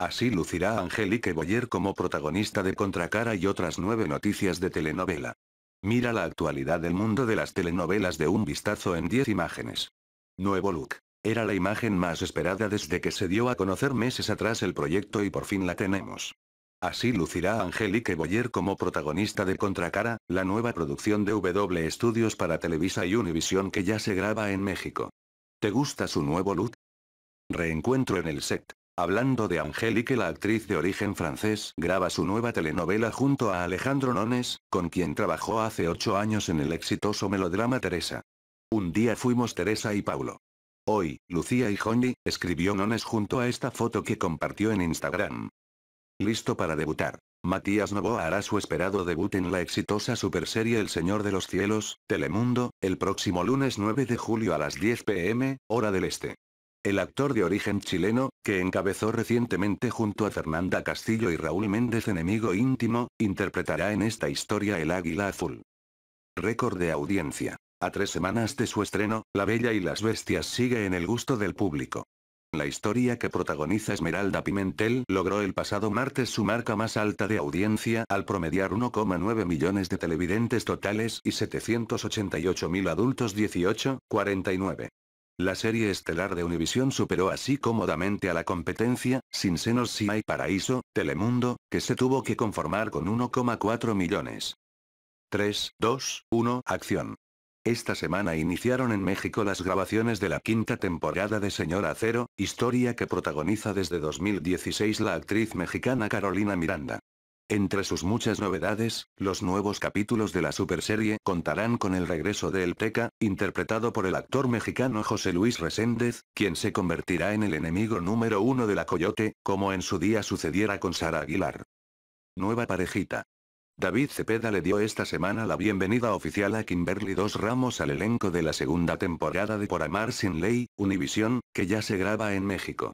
Así lucirá Angelique Boyer como protagonista de Contracara y otras nueve noticias de telenovela. Mira la actualidad del mundo de las telenovelas de un vistazo en 10 imágenes. Nuevo look. Era la imagen más esperada desde que se dio a conocer meses atrás el proyecto y por fin la tenemos. Así lucirá Angelique Boyer como protagonista de Contracara, la nueva producción de W Studios para Televisa y Univision que ya se graba en México. ¿Te gusta su nuevo look? Reencuentro en el set. Hablando de Angélique la actriz de origen francés graba su nueva telenovela junto a Alejandro Nones, con quien trabajó hace 8 años en el exitoso melodrama Teresa. Un día fuimos Teresa y Paulo. Hoy, Lucía y Johnny, escribió Nones junto a esta foto que compartió en Instagram. Listo para debutar. Matías Novoa hará su esperado debut en la exitosa superserie El Señor de los Cielos, Telemundo, el próximo lunes 9 de julio a las 10 pm, hora del este el actor de origen chileno, que encabezó recientemente junto a Fernanda Castillo y Raúl Méndez Enemigo Íntimo, interpretará en esta historia El Águila Azul. Récord de audiencia. A tres semanas de su estreno, La Bella y las Bestias sigue en el gusto del público. La historia que protagoniza Esmeralda Pimentel logró el pasado martes su marca más alta de audiencia al promediar 1,9 millones de televidentes totales y mil adultos 18, 49. La serie estelar de Univision superó así cómodamente a la competencia, sin senos si hay paraíso, Telemundo, que se tuvo que conformar con 1,4 millones. 3, 2, 1, acción. Esta semana iniciaron en México las grabaciones de la quinta temporada de Señora Cero, historia que protagoniza desde 2016 la actriz mexicana Carolina Miranda. Entre sus muchas novedades, los nuevos capítulos de la superserie contarán con el regreso de El Teca, interpretado por el actor mexicano José Luis Reséndez, quien se convertirá en el enemigo número uno de la Coyote, como en su día sucediera con Sara Aguilar. Nueva parejita. David Cepeda le dio esta semana la bienvenida oficial a Kimberly Dos Ramos al elenco de la segunda temporada de Por Amar Sin Ley, Univisión, que ya se graba en México.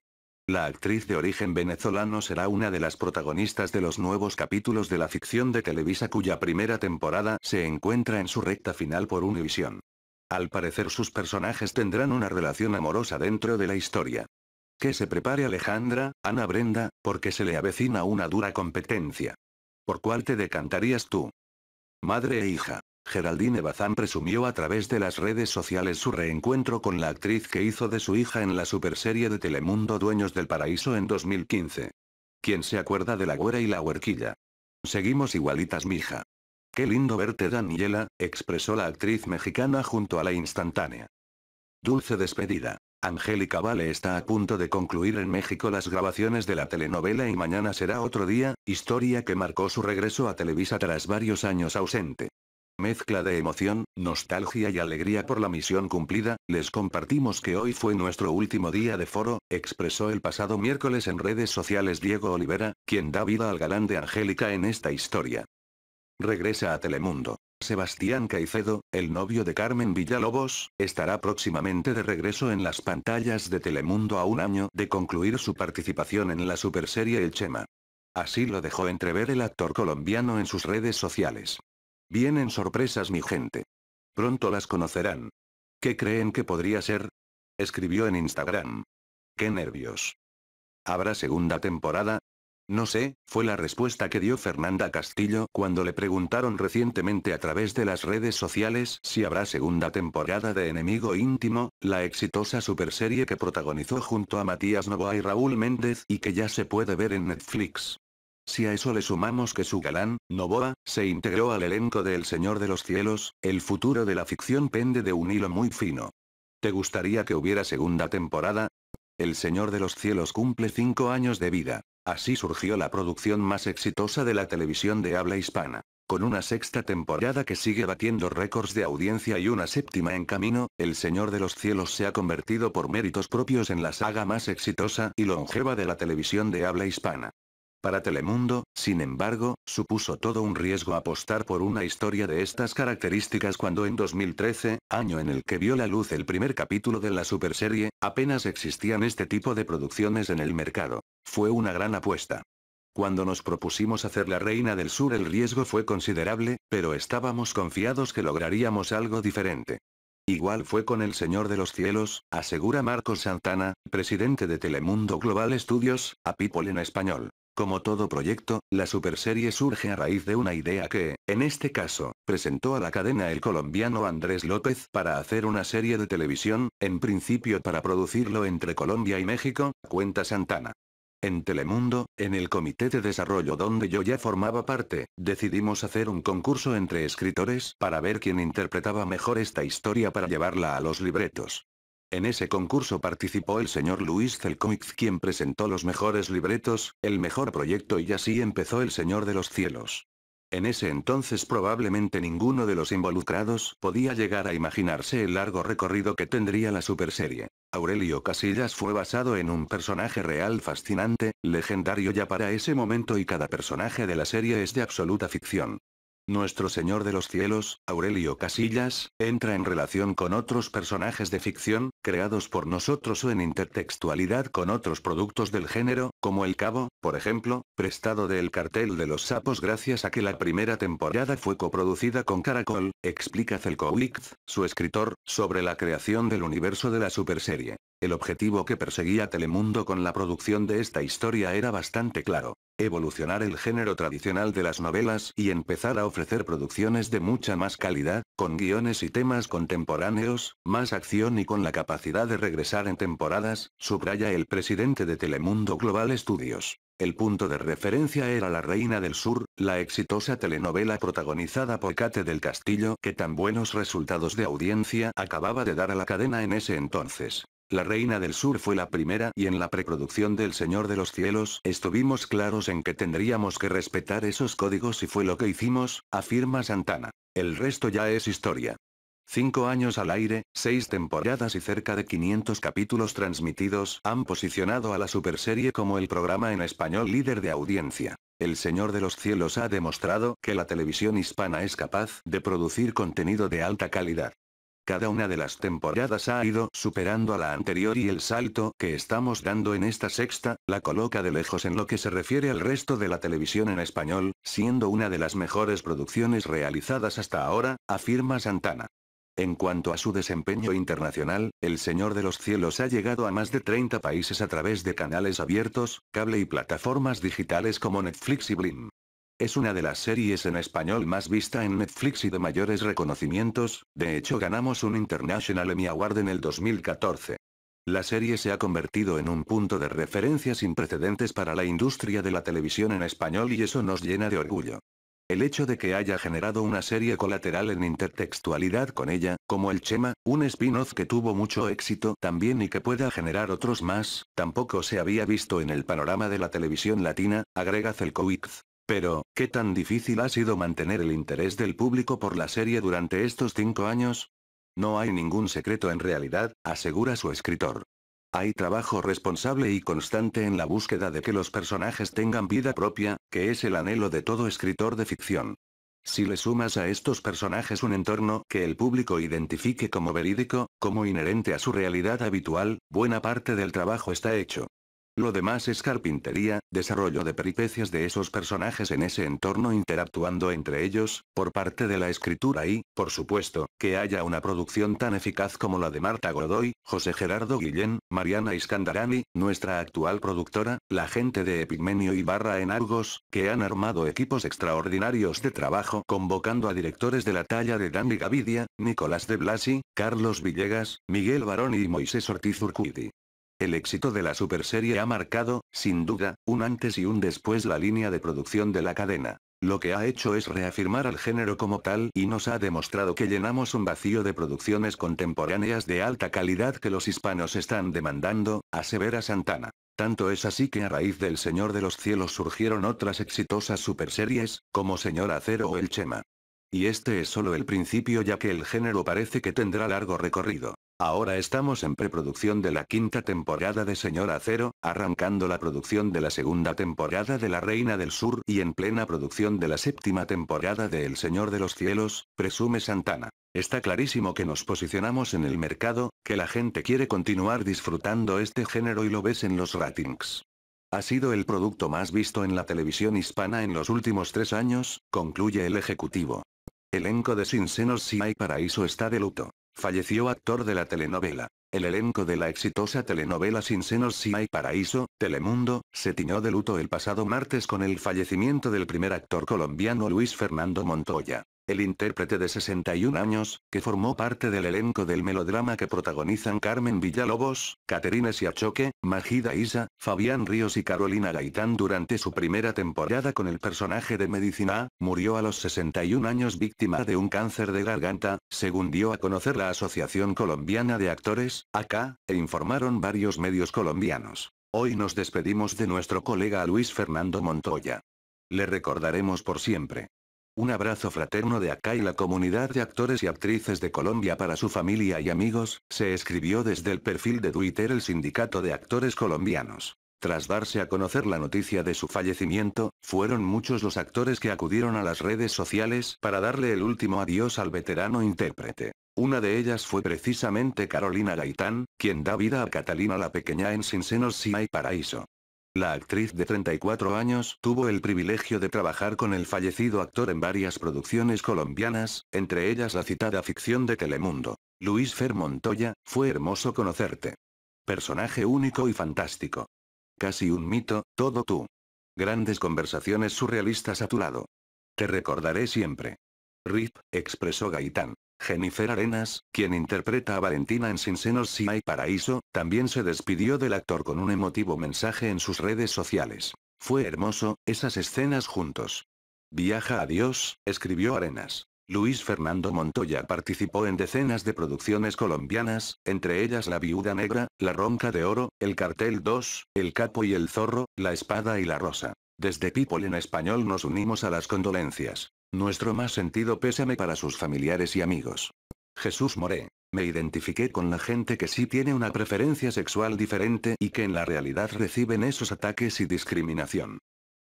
La actriz de origen venezolano será una de las protagonistas de los nuevos capítulos de la ficción de Televisa cuya primera temporada se encuentra en su recta final por Univisión. Al parecer sus personajes tendrán una relación amorosa dentro de la historia. Que se prepare Alejandra, Ana Brenda, porque se le avecina una dura competencia. ¿Por cuál te decantarías tú? Madre e hija. Geraldine Bazán presumió a través de las redes sociales su reencuentro con la actriz que hizo de su hija en la superserie de Telemundo Dueños del Paraíso en 2015. ¿Quién se acuerda de la güera y la huerquilla? Seguimos igualitas, mija. Qué lindo verte, Daniela, expresó la actriz mexicana junto a la instantánea. Dulce despedida. Angélica Vale está a punto de concluir en México las grabaciones de la telenovela y mañana será otro día, historia que marcó su regreso a Televisa tras varios años ausente mezcla de emoción, nostalgia y alegría por la misión cumplida, les compartimos que hoy fue nuestro último día de foro, expresó el pasado miércoles en redes sociales Diego Olivera, quien da vida al galán de Angélica en esta historia. Regresa a Telemundo. Sebastián Caicedo, el novio de Carmen Villalobos, estará próximamente de regreso en las pantallas de Telemundo a un año de concluir su participación en la superserie El Chema. Así lo dejó entrever el actor colombiano en sus redes sociales. Vienen sorpresas mi gente. Pronto las conocerán. ¿Qué creen que podría ser? Escribió en Instagram. ¡Qué nervios! ¿Habrá segunda temporada? No sé, fue la respuesta que dio Fernanda Castillo cuando le preguntaron recientemente a través de las redes sociales si habrá segunda temporada de Enemigo Íntimo, la exitosa superserie que protagonizó junto a Matías Novoa y Raúl Méndez y que ya se puede ver en Netflix. Si a eso le sumamos que su galán, Novoa, se integró al elenco de El Señor de los Cielos, el futuro de la ficción pende de un hilo muy fino. ¿Te gustaría que hubiera segunda temporada? El Señor de los Cielos cumple cinco años de vida. Así surgió la producción más exitosa de la televisión de habla hispana. Con una sexta temporada que sigue batiendo récords de audiencia y una séptima en camino, El Señor de los Cielos se ha convertido por méritos propios en la saga más exitosa y longeva de la televisión de habla hispana. Para Telemundo, sin embargo, supuso todo un riesgo apostar por una historia de estas características cuando en 2013, año en el que vio la luz el primer capítulo de la superserie, apenas existían este tipo de producciones en el mercado. Fue una gran apuesta. Cuando nos propusimos hacer La Reina del Sur el riesgo fue considerable, pero estábamos confiados que lograríamos algo diferente. Igual fue con El Señor de los Cielos, asegura Marcos Santana, presidente de Telemundo Global Studios, a People en español. Como todo proyecto, la superserie surge a raíz de una idea que, en este caso, presentó a la cadena el colombiano Andrés López para hacer una serie de televisión, en principio para producirlo entre Colombia y México, cuenta Santana. En Telemundo, en el Comité de Desarrollo donde yo ya formaba parte, decidimos hacer un concurso entre escritores para ver quién interpretaba mejor esta historia para llevarla a los libretos. En ese concurso participó el señor Luis Celcomics quien presentó los mejores libretos, el mejor proyecto y así empezó El Señor de los Cielos. En ese entonces probablemente ninguno de los involucrados podía llegar a imaginarse el largo recorrido que tendría la superserie. Aurelio Casillas fue basado en un personaje real fascinante, legendario ya para ese momento y cada personaje de la serie es de absoluta ficción. Nuestro Señor de los Cielos, Aurelio Casillas, entra en relación con otros personajes de ficción, creados por nosotros o en intertextualidad con otros productos del género, como El Cabo, por ejemplo, prestado del cartel de los sapos gracias a que la primera temporada fue coproducida con Caracol, explica Zelkowicz, su escritor, sobre la creación del universo de la superserie. El objetivo que perseguía Telemundo con la producción de esta historia era bastante claro evolucionar el género tradicional de las novelas y empezar a ofrecer producciones de mucha más calidad, con guiones y temas contemporáneos, más acción y con la capacidad de regresar en temporadas, subraya el presidente de Telemundo Global Studios. El punto de referencia era La Reina del Sur, la exitosa telenovela protagonizada por Cate del Castillo que tan buenos resultados de audiencia acababa de dar a la cadena en ese entonces. La Reina del Sur fue la primera y en la preproducción del Señor de los Cielos estuvimos claros en que tendríamos que respetar esos códigos y fue lo que hicimos, afirma Santana. El resto ya es historia. Cinco años al aire, seis temporadas y cerca de 500 capítulos transmitidos han posicionado a la superserie como el programa en español líder de audiencia. El Señor de los Cielos ha demostrado que la televisión hispana es capaz de producir contenido de alta calidad. Cada una de las temporadas ha ido superando a la anterior y el salto que estamos dando en esta sexta, la coloca de lejos en lo que se refiere al resto de la televisión en español, siendo una de las mejores producciones realizadas hasta ahora, afirma Santana. En cuanto a su desempeño internacional, El Señor de los Cielos ha llegado a más de 30 países a través de canales abiertos, cable y plataformas digitales como Netflix y Blim. Es una de las series en español más vista en Netflix y de mayores reconocimientos, de hecho ganamos un International Emmy Award en el 2014. La serie se ha convertido en un punto de referencia sin precedentes para la industria de la televisión en español y eso nos llena de orgullo. El hecho de que haya generado una serie colateral en intertextualidad con ella, como El Chema, un spin-off que tuvo mucho éxito también y que pueda generar otros más, tampoco se había visto en el panorama de la televisión latina, agrega Zelkowicz. Pero, ¿qué tan difícil ha sido mantener el interés del público por la serie durante estos cinco años? No hay ningún secreto en realidad, asegura su escritor. Hay trabajo responsable y constante en la búsqueda de que los personajes tengan vida propia, que es el anhelo de todo escritor de ficción. Si le sumas a estos personajes un entorno que el público identifique como verídico, como inherente a su realidad habitual, buena parte del trabajo está hecho. Lo demás es carpintería, desarrollo de peripecias de esos personajes en ese entorno interactuando entre ellos, por parte de la escritura y, por supuesto, que haya una producción tan eficaz como la de Marta Godoy, José Gerardo Guillén, Mariana Iskandarani, nuestra actual productora, la gente de Epigmenio y Barra en Argos, que han armado equipos extraordinarios de trabajo convocando a directores de la talla de Dani Gavidia, Nicolás de Blasi, Carlos Villegas, Miguel Barón y Moisés Ortiz Urquidi. El éxito de la superserie ha marcado, sin duda, un antes y un después la línea de producción de la cadena. Lo que ha hecho es reafirmar al género como tal y nos ha demostrado que llenamos un vacío de producciones contemporáneas de alta calidad que los hispanos están demandando, asevera Santana. Tanto es así que a raíz del Señor de los Cielos surgieron otras exitosas superseries, como Señor Acero o El Chema. Y este es solo el principio ya que el género parece que tendrá largo recorrido. Ahora estamos en preproducción de la quinta temporada de Señor Acero, arrancando la producción de la segunda temporada de La Reina del Sur y en plena producción de la séptima temporada de El Señor de los Cielos, presume Santana. Está clarísimo que nos posicionamos en el mercado, que la gente quiere continuar disfrutando este género y lo ves en los ratings. Ha sido el producto más visto en la televisión hispana en los últimos tres años, concluye el ejecutivo. Elenco de Sin Senos Si Hay Paraíso está de luto. Falleció actor de la telenovela. El elenco de la exitosa telenovela Sin Senos Si hay Paraíso, Telemundo, se tiñó de luto el pasado martes con el fallecimiento del primer actor colombiano Luis Fernando Montoya. El intérprete de 61 años, que formó parte del elenco del melodrama que protagonizan Carmen Villalobos, Caterina Siachoque, Magida Isa, Fabián Ríos y Carolina Gaitán durante su primera temporada con el personaje de Medicina, murió a los 61 años víctima de un cáncer de garganta, según dio a conocer la Asociación Colombiana de Actores, acá, e informaron varios medios colombianos. Hoy nos despedimos de nuestro colega Luis Fernando Montoya. Le recordaremos por siempre. Un abrazo fraterno de acá y la comunidad de actores y actrices de Colombia para su familia y amigos, se escribió desde el perfil de Twitter el Sindicato de Actores Colombianos. Tras darse a conocer la noticia de su fallecimiento, fueron muchos los actores que acudieron a las redes sociales para darle el último adiós al veterano intérprete. Una de ellas fue precisamente Carolina Gaitán, quien da vida a Catalina la Pequeña en Sin Senos Si Hay Paraíso. La actriz de 34 años tuvo el privilegio de trabajar con el fallecido actor en varias producciones colombianas, entre ellas la citada ficción de Telemundo. Luis Fer Montoya, fue hermoso conocerte. Personaje único y fantástico. Casi un mito, todo tú. Grandes conversaciones surrealistas a tu lado. Te recordaré siempre. Rip, expresó Gaitán. Jennifer Arenas, quien interpreta a Valentina en Sin Senos Si Hay Paraíso, también se despidió del actor con un emotivo mensaje en sus redes sociales. Fue hermoso, esas escenas juntos. Viaja a Dios, escribió Arenas. Luis Fernando Montoya participó en decenas de producciones colombianas, entre ellas La Viuda Negra, La Ronca de Oro, El Cartel 2, El Capo y el Zorro, La Espada y la Rosa. Desde People en Español nos unimos a las condolencias. Nuestro más sentido pésame para sus familiares y amigos. Jesús Moré. Me identifiqué con la gente que sí tiene una preferencia sexual diferente y que en la realidad reciben esos ataques y discriminación.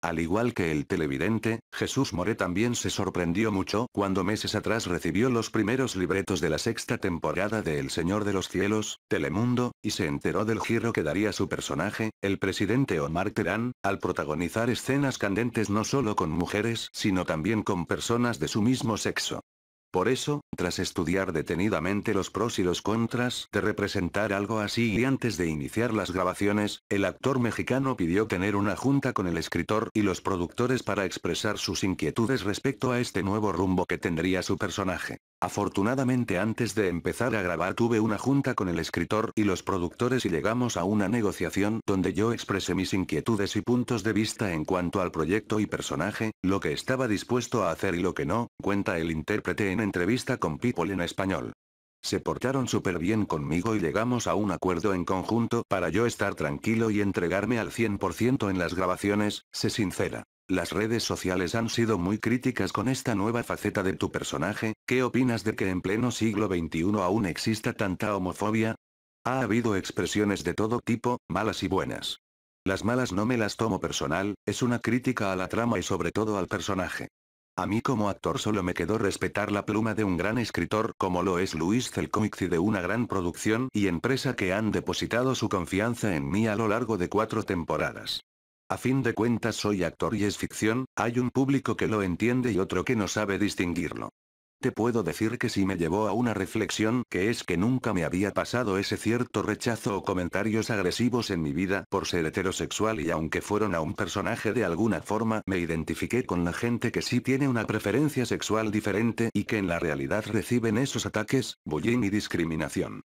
Al igual que el televidente, Jesús Moré también se sorprendió mucho cuando meses atrás recibió los primeros libretos de la sexta temporada de El Señor de los Cielos, Telemundo, y se enteró del giro que daría su personaje, el presidente Omar Terán, al protagonizar escenas candentes no solo con mujeres sino también con personas de su mismo sexo. Por eso, tras estudiar detenidamente los pros y los contras de representar algo así y antes de iniciar las grabaciones, el actor mexicano pidió tener una junta con el escritor y los productores para expresar sus inquietudes respecto a este nuevo rumbo que tendría su personaje. Afortunadamente antes de empezar a grabar tuve una junta con el escritor y los productores y llegamos a una negociación donde yo expresé mis inquietudes y puntos de vista en cuanto al proyecto y personaje, lo que estaba dispuesto a hacer y lo que no, cuenta el intérprete en entrevista con People en español. Se portaron súper bien conmigo y llegamos a un acuerdo en conjunto para yo estar tranquilo y entregarme al 100% en las grabaciones, se sincera. Las redes sociales han sido muy críticas con esta nueva faceta de tu personaje, ¿qué opinas de que en pleno siglo XXI aún exista tanta homofobia? Ha habido expresiones de todo tipo, malas y buenas. Las malas no me las tomo personal, es una crítica a la trama y sobre todo al personaje. A mí como actor solo me quedó respetar la pluma de un gran escritor como lo es Luis Celcomics y de una gran producción y empresa que han depositado su confianza en mí a lo largo de cuatro temporadas. A fin de cuentas soy actor y es ficción, hay un público que lo entiende y otro que no sabe distinguirlo. Te puedo decir que sí me llevó a una reflexión, que es que nunca me había pasado ese cierto rechazo o comentarios agresivos en mi vida por ser heterosexual y aunque fueron a un personaje de alguna forma, me identifiqué con la gente que sí tiene una preferencia sexual diferente y que en la realidad reciben esos ataques, bullying y discriminación.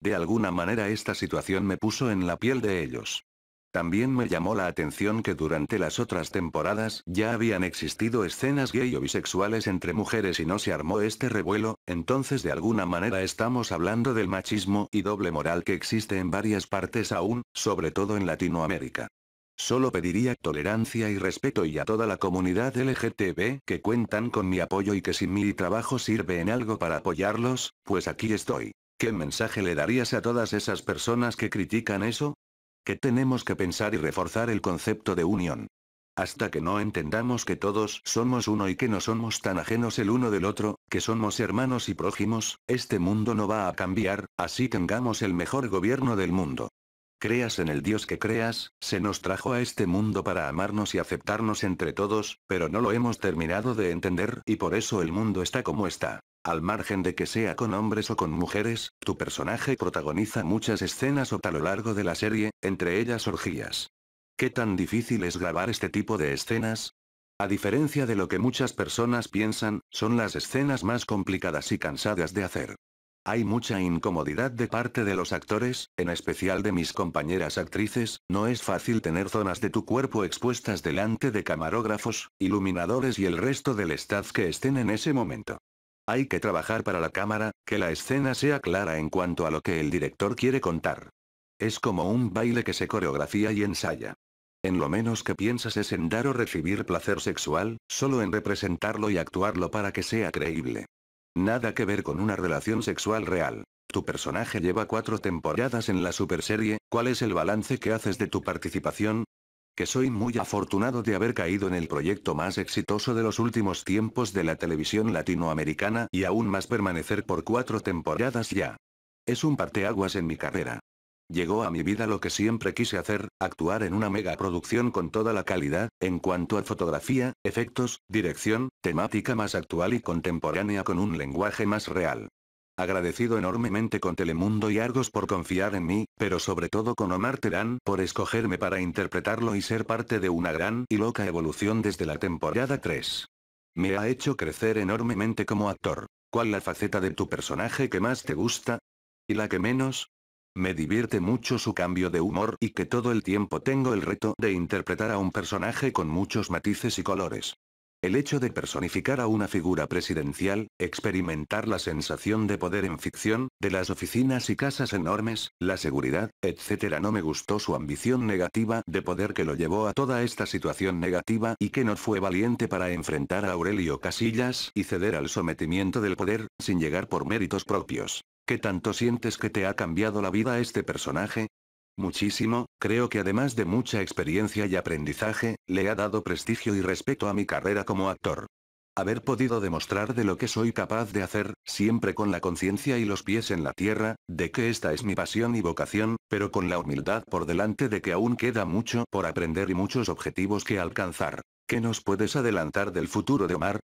De alguna manera esta situación me puso en la piel de ellos. También me llamó la atención que durante las otras temporadas ya habían existido escenas gay o bisexuales entre mujeres y no se armó este revuelo, entonces de alguna manera estamos hablando del machismo y doble moral que existe en varias partes aún, sobre todo en Latinoamérica. Solo pediría tolerancia y respeto y a toda la comunidad LGTB que cuentan con mi apoyo y que si mi trabajo sirve en algo para apoyarlos, pues aquí estoy. ¿Qué mensaje le darías a todas esas personas que critican eso? que tenemos que pensar y reforzar el concepto de unión. Hasta que no entendamos que todos somos uno y que no somos tan ajenos el uno del otro, que somos hermanos y prójimos, este mundo no va a cambiar, así tengamos el mejor gobierno del mundo. Creas en el Dios que creas, se nos trajo a este mundo para amarnos y aceptarnos entre todos, pero no lo hemos terminado de entender y por eso el mundo está como está. Al margen de que sea con hombres o con mujeres, tu personaje protagoniza muchas escenas a lo largo de la serie, entre ellas orgías. ¿Qué tan difícil es grabar este tipo de escenas? A diferencia de lo que muchas personas piensan, son las escenas más complicadas y cansadas de hacer. Hay mucha incomodidad de parte de los actores, en especial de mis compañeras actrices, no es fácil tener zonas de tu cuerpo expuestas delante de camarógrafos, iluminadores y el resto del staff que estén en ese momento. Hay que trabajar para la cámara, que la escena sea clara en cuanto a lo que el director quiere contar. Es como un baile que se coreografía y ensaya. En lo menos que piensas es en dar o recibir placer sexual, solo en representarlo y actuarlo para que sea creíble. Nada que ver con una relación sexual real. Tu personaje lleva cuatro temporadas en la superserie, ¿cuál es el balance que haces de tu participación? que soy muy afortunado de haber caído en el proyecto más exitoso de los últimos tiempos de la televisión latinoamericana y aún más permanecer por cuatro temporadas ya. Es un parteaguas en mi carrera. Llegó a mi vida lo que siempre quise hacer, actuar en una mega producción con toda la calidad, en cuanto a fotografía, efectos, dirección, temática más actual y contemporánea con un lenguaje más real agradecido enormemente con Telemundo y Argos por confiar en mí, pero sobre todo con Omar Terán por escogerme para interpretarlo y ser parte de una gran y loca evolución desde la temporada 3. Me ha hecho crecer enormemente como actor. ¿Cuál la faceta de tu personaje que más te gusta? ¿Y la que menos? Me divierte mucho su cambio de humor y que todo el tiempo tengo el reto de interpretar a un personaje con muchos matices y colores. El hecho de personificar a una figura presidencial, experimentar la sensación de poder en ficción, de las oficinas y casas enormes, la seguridad, etc. No me gustó su ambición negativa de poder que lo llevó a toda esta situación negativa y que no fue valiente para enfrentar a Aurelio Casillas y ceder al sometimiento del poder, sin llegar por méritos propios. ¿Qué tanto sientes que te ha cambiado la vida este personaje? Muchísimo, creo que además de mucha experiencia y aprendizaje, le ha dado prestigio y respeto a mi carrera como actor. Haber podido demostrar de lo que soy capaz de hacer, siempre con la conciencia y los pies en la tierra, de que esta es mi pasión y vocación, pero con la humildad por delante de que aún queda mucho por aprender y muchos objetivos que alcanzar. ¿Qué nos puedes adelantar del futuro de Omar?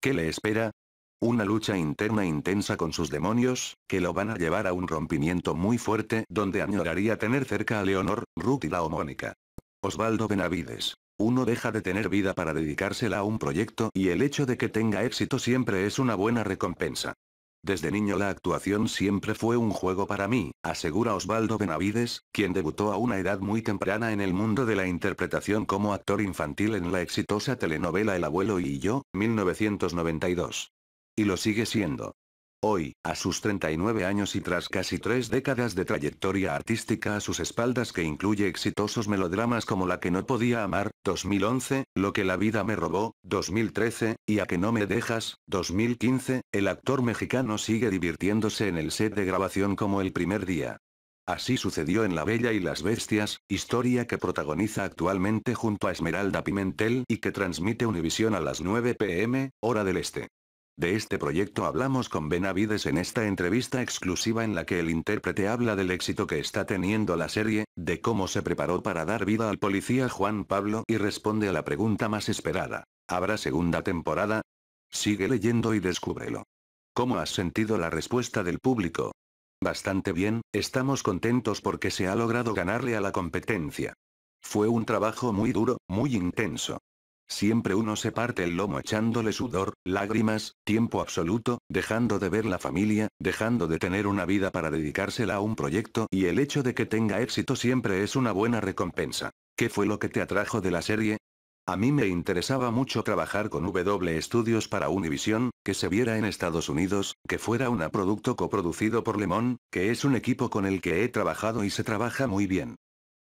¿Qué le espera? Una lucha interna intensa con sus demonios, que lo van a llevar a un rompimiento muy fuerte donde añoraría tener cerca a Leonor, Ruth y la homónica. Osvaldo Benavides. Uno deja de tener vida para dedicársela a un proyecto y el hecho de que tenga éxito siempre es una buena recompensa. Desde niño la actuación siempre fue un juego para mí, asegura Osvaldo Benavides, quien debutó a una edad muy temprana en el mundo de la interpretación como actor infantil en la exitosa telenovela El abuelo y yo, 1992 y lo sigue siendo. Hoy, a sus 39 años y tras casi tres décadas de trayectoria artística a sus espaldas que incluye exitosos melodramas como La que no podía amar, 2011, Lo que la vida me robó, 2013, y A que no me dejas, 2015, el actor mexicano sigue divirtiéndose en el set de grabación como el primer día. Así sucedió en La Bella y las Bestias, historia que protagoniza actualmente junto a Esmeralda Pimentel y que transmite Univisión a las 9 pm, hora del este. De este proyecto hablamos con Benavides en esta entrevista exclusiva en la que el intérprete habla del éxito que está teniendo la serie, de cómo se preparó para dar vida al policía Juan Pablo y responde a la pregunta más esperada. ¿Habrá segunda temporada? Sigue leyendo y descúbrelo. ¿Cómo has sentido la respuesta del público? Bastante bien, estamos contentos porque se ha logrado ganarle a la competencia. Fue un trabajo muy duro, muy intenso. Siempre uno se parte el lomo echándole sudor, lágrimas, tiempo absoluto, dejando de ver la familia, dejando de tener una vida para dedicársela a un proyecto y el hecho de que tenga éxito siempre es una buena recompensa. ¿Qué fue lo que te atrajo de la serie? A mí me interesaba mucho trabajar con W Studios para Univision, que se viera en Estados Unidos, que fuera un producto coproducido por Lemon, que es un equipo con el que he trabajado y se trabaja muy bien.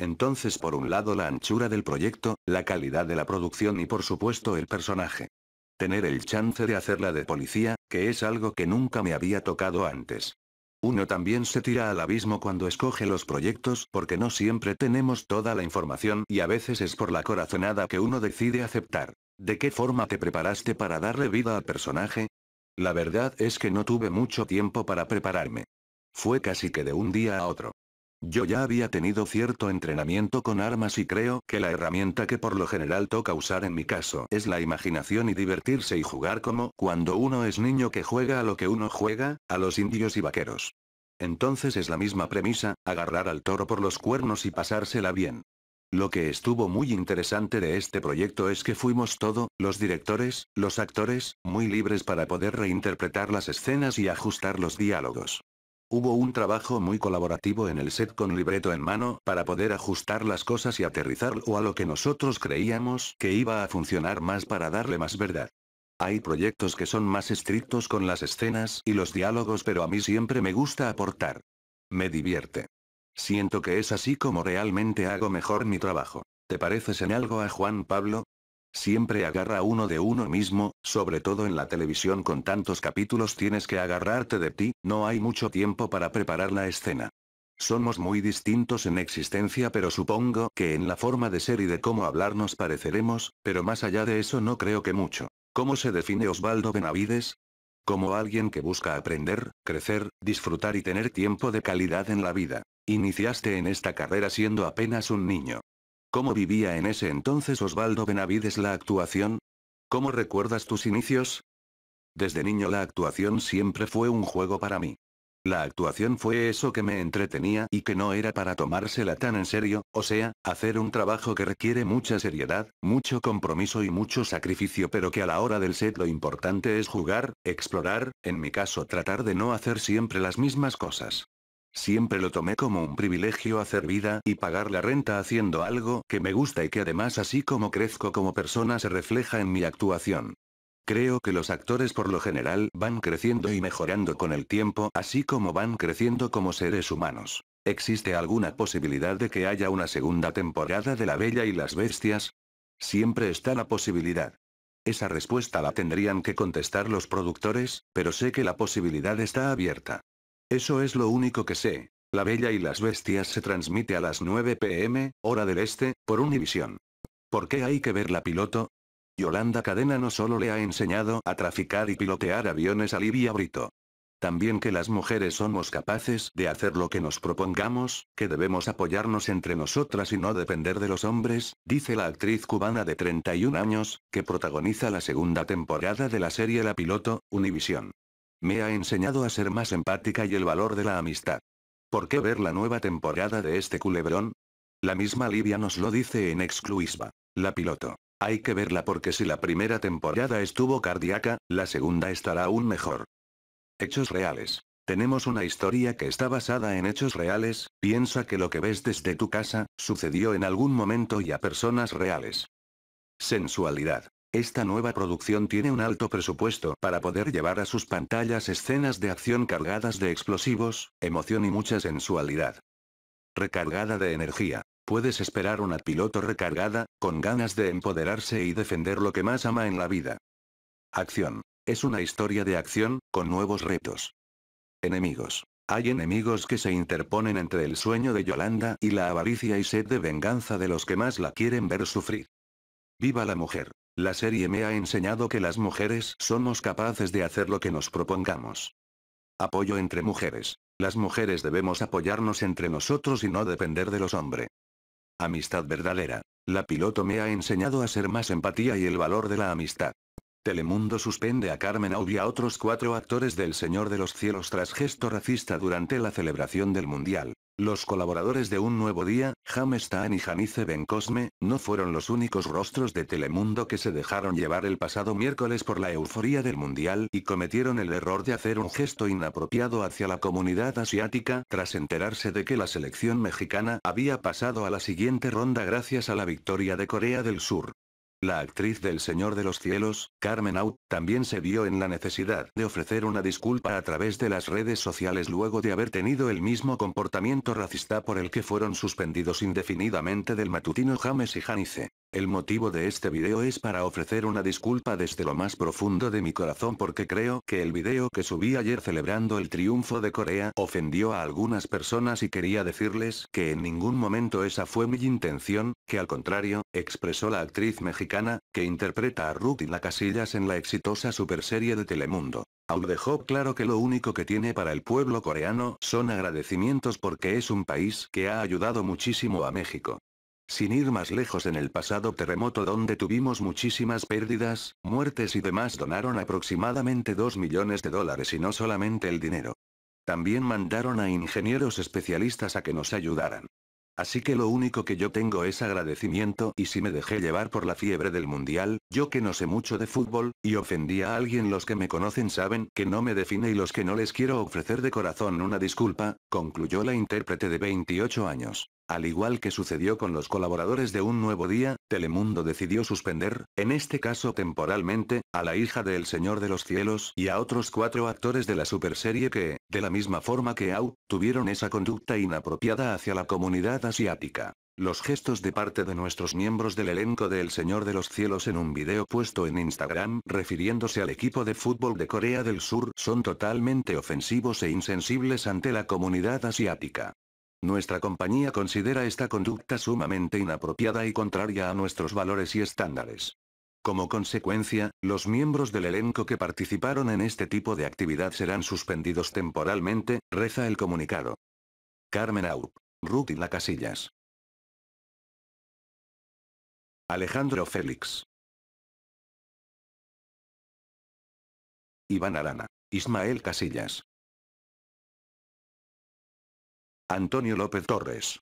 Entonces por un lado la anchura del proyecto, la calidad de la producción y por supuesto el personaje. Tener el chance de hacerla de policía, que es algo que nunca me había tocado antes. Uno también se tira al abismo cuando escoge los proyectos porque no siempre tenemos toda la información y a veces es por la corazonada que uno decide aceptar. ¿De qué forma te preparaste para darle vida al personaje? La verdad es que no tuve mucho tiempo para prepararme. Fue casi que de un día a otro. Yo ya había tenido cierto entrenamiento con armas y creo que la herramienta que por lo general toca usar en mi caso es la imaginación y divertirse y jugar como cuando uno es niño que juega a lo que uno juega, a los indios y vaqueros. Entonces es la misma premisa, agarrar al toro por los cuernos y pasársela bien. Lo que estuvo muy interesante de este proyecto es que fuimos todo, los directores, los actores, muy libres para poder reinterpretar las escenas y ajustar los diálogos. Hubo un trabajo muy colaborativo en el set con libreto en mano para poder ajustar las cosas y aterrizarlo a lo que nosotros creíamos que iba a funcionar más para darle más verdad. Hay proyectos que son más estrictos con las escenas y los diálogos pero a mí siempre me gusta aportar. Me divierte. Siento que es así como realmente hago mejor mi trabajo. ¿Te pareces en algo a Juan Pablo? Siempre agarra uno de uno mismo, sobre todo en la televisión con tantos capítulos tienes que agarrarte de ti, no hay mucho tiempo para preparar la escena. Somos muy distintos en existencia pero supongo que en la forma de ser y de cómo hablar nos pareceremos, pero más allá de eso no creo que mucho. ¿Cómo se define Osvaldo Benavides? Como alguien que busca aprender, crecer, disfrutar y tener tiempo de calidad en la vida. Iniciaste en esta carrera siendo apenas un niño. ¿Cómo vivía en ese entonces Osvaldo Benavides la actuación? ¿Cómo recuerdas tus inicios? Desde niño la actuación siempre fue un juego para mí. La actuación fue eso que me entretenía y que no era para tomársela tan en serio, o sea, hacer un trabajo que requiere mucha seriedad, mucho compromiso y mucho sacrificio pero que a la hora del set lo importante es jugar, explorar, en mi caso tratar de no hacer siempre las mismas cosas. Siempre lo tomé como un privilegio hacer vida y pagar la renta haciendo algo que me gusta y que además así como crezco como persona se refleja en mi actuación. Creo que los actores por lo general van creciendo y mejorando con el tiempo así como van creciendo como seres humanos. ¿Existe alguna posibilidad de que haya una segunda temporada de La Bella y las Bestias? Siempre está la posibilidad. Esa respuesta la tendrían que contestar los productores, pero sé que la posibilidad está abierta. Eso es lo único que sé. La Bella y las Bestias se transmite a las 9 pm, hora del este, por Univision. ¿Por qué hay que ver la piloto? Yolanda Cadena no solo le ha enseñado a traficar y pilotear aviones a Libia Brito. También que las mujeres somos capaces de hacer lo que nos propongamos, que debemos apoyarnos entre nosotras y no depender de los hombres, dice la actriz cubana de 31 años, que protagoniza la segunda temporada de la serie La Piloto, Univisión. Me ha enseñado a ser más empática y el valor de la amistad. ¿Por qué ver la nueva temporada de este culebrón? La misma Livia nos lo dice en exclusiva. La piloto. Hay que verla porque si la primera temporada estuvo cardíaca, la segunda estará aún mejor. Hechos reales. Tenemos una historia que está basada en hechos reales, piensa que lo que ves desde tu casa, sucedió en algún momento y a personas reales. Sensualidad. Esta nueva producción tiene un alto presupuesto para poder llevar a sus pantallas escenas de acción cargadas de explosivos, emoción y mucha sensualidad. Recargada de energía. Puedes esperar una piloto recargada, con ganas de empoderarse y defender lo que más ama en la vida. Acción. Es una historia de acción, con nuevos retos. Enemigos. Hay enemigos que se interponen entre el sueño de Yolanda y la avaricia y sed de venganza de los que más la quieren ver sufrir. Viva la mujer. La serie me ha enseñado que las mujeres somos capaces de hacer lo que nos propongamos. Apoyo entre mujeres. Las mujeres debemos apoyarnos entre nosotros y no depender de los hombres. Amistad verdadera. La piloto me ha enseñado a ser más empatía y el valor de la amistad. Telemundo suspende a Carmen Aub y a otros cuatro actores del Señor de los Cielos tras gesto racista durante la celebración del Mundial. Los colaboradores de Un Nuevo Día, James Tan y Janice Bencosme, no fueron los únicos rostros de Telemundo que se dejaron llevar el pasado miércoles por la euforía del Mundial y cometieron el error de hacer un gesto inapropiado hacia la comunidad asiática tras enterarse de que la selección mexicana había pasado a la siguiente ronda gracias a la victoria de Corea del Sur. La actriz del Señor de los Cielos, Carmen Out, también se vio en la necesidad de ofrecer una disculpa a través de las redes sociales luego de haber tenido el mismo comportamiento racista por el que fueron suspendidos indefinidamente del matutino James y Janice. El motivo de este video es para ofrecer una disculpa desde lo más profundo de mi corazón porque creo que el video que subí ayer celebrando el triunfo de Corea ofendió a algunas personas y quería decirles que en ningún momento esa fue mi intención, que al contrario, expresó la actriz mexicana, que interpreta a Ruth y la Casillas en la exitosa superserie de Telemundo. Aún dejó claro que lo único que tiene para el pueblo coreano son agradecimientos porque es un país que ha ayudado muchísimo a México. Sin ir más lejos en el pasado terremoto donde tuvimos muchísimas pérdidas, muertes y demás donaron aproximadamente 2 millones de dólares y no solamente el dinero. También mandaron a ingenieros especialistas a que nos ayudaran. Así que lo único que yo tengo es agradecimiento y si me dejé llevar por la fiebre del mundial, yo que no sé mucho de fútbol, y ofendí a alguien los que me conocen saben que no me define y los que no les quiero ofrecer de corazón una disculpa, concluyó la intérprete de 28 años. Al igual que sucedió con los colaboradores de Un Nuevo Día, Telemundo decidió suspender, en este caso temporalmente, a la hija del Señor de los Cielos y a otros cuatro actores de la superserie que, de la misma forma que Au, tuvieron esa conducta inapropiada hacia la comunidad asiática. Los gestos de parte de nuestros miembros del elenco de El Señor de los Cielos en un video puesto en Instagram refiriéndose al equipo de fútbol de Corea del Sur son totalmente ofensivos e insensibles ante la comunidad asiática. Nuestra compañía considera esta conducta sumamente inapropiada y contraria a nuestros valores y estándares. Como consecuencia, los miembros del elenco que participaron en este tipo de actividad serán suspendidos temporalmente, reza el comunicado. Carmen Aup. Ruth La Casillas. Alejandro Félix. Iván Arana. Ismael Casillas. Antonio López Torres.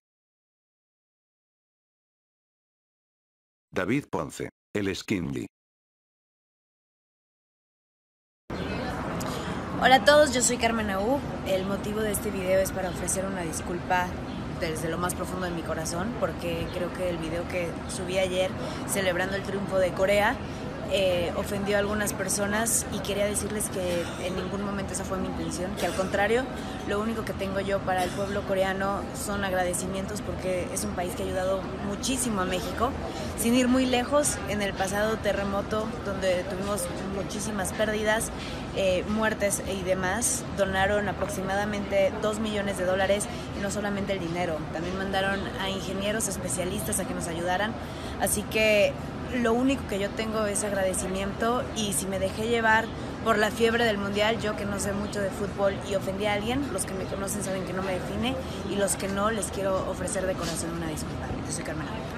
David Ponce. El Skinly Hola a todos, yo soy Carmen Aú. El motivo de este video es para ofrecer una disculpa desde lo más profundo de mi corazón porque creo que el video que subí ayer celebrando el triunfo de Corea eh, ofendió a algunas personas y quería decirles que en ningún momento esa fue mi intención, que al contrario, lo único que tengo yo para el pueblo coreano son agradecimientos porque es un país que ha ayudado muchísimo a México. Sin ir muy lejos, en el pasado terremoto donde tuvimos muchísimas pérdidas, eh, muertes y demás, donaron aproximadamente 2 millones de dólares y no solamente el dinero, también mandaron a ingenieros especialistas a que nos ayudaran. Así que lo único que yo tengo es agradecimiento y si me dejé llevar por la fiebre del mundial, yo que no sé mucho de fútbol y ofendí a alguien, los que me conocen saben que no me define y los que no les quiero ofrecer de corazón una disculpa. soy Carmen.